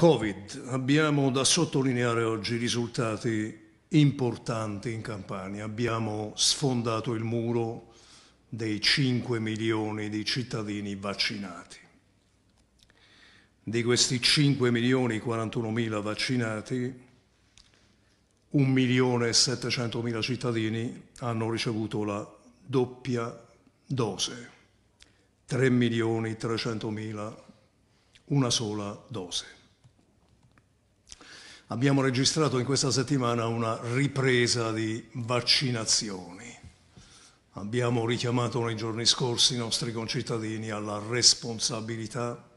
Covid, abbiamo da sottolineare oggi risultati importanti in Campania. Abbiamo sfondato il muro dei 5 milioni di cittadini vaccinati. Di questi 5 milioni 41 mila vaccinati, 1 milione e 700 mila cittadini hanno ricevuto la doppia dose, 3 milioni 300 mila una sola dose abbiamo registrato in questa settimana una ripresa di vaccinazioni. Abbiamo richiamato nei giorni scorsi i nostri concittadini alla responsabilità.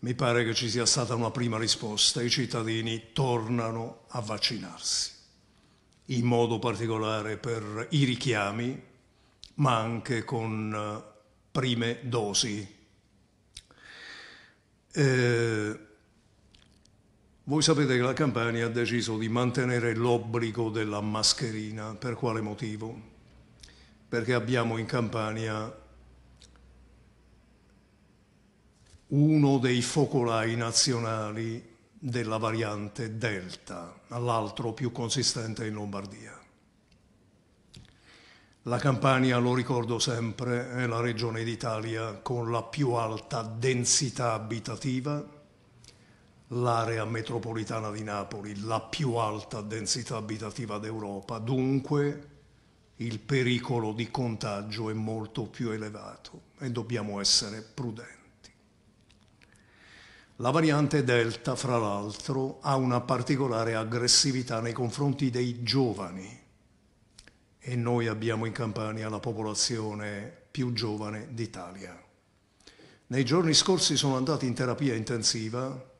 Mi pare che ci sia stata una prima risposta. I cittadini tornano a vaccinarsi, in modo particolare per i richiami, ma anche con eh, prime dosi. Eh, voi sapete che la Campania ha deciso di mantenere l'obbligo della mascherina, per quale motivo? Perché abbiamo in Campania uno dei focolai nazionali della variante Delta, l'altro più consistente in Lombardia. La Campania, lo ricordo sempre, è la regione d'Italia con la più alta densità abitativa l'area metropolitana di Napoli, la più alta densità abitativa d'Europa, dunque il pericolo di contagio è molto più elevato e dobbiamo essere prudenti. La variante Delta, fra l'altro, ha una particolare aggressività nei confronti dei giovani e noi abbiamo in Campania la popolazione più giovane d'Italia. Nei giorni scorsi sono andati in terapia intensiva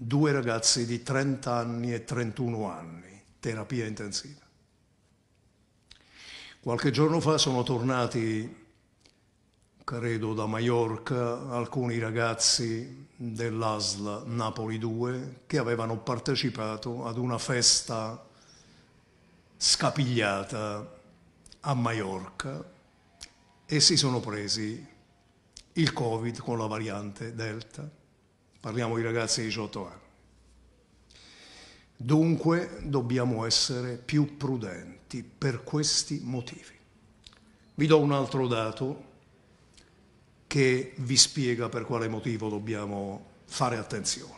due ragazzi di 30 anni e 31 anni, terapia intensiva. Qualche giorno fa sono tornati, credo, da Maiorca alcuni ragazzi dell'ASL Napoli 2 che avevano partecipato ad una festa scapigliata a Maiorca e si sono presi il Covid con la variante Delta. Parliamo di ragazzi di 18 anni. Dunque dobbiamo essere più prudenti per questi motivi. Vi do un altro dato che vi spiega per quale motivo dobbiamo fare attenzione.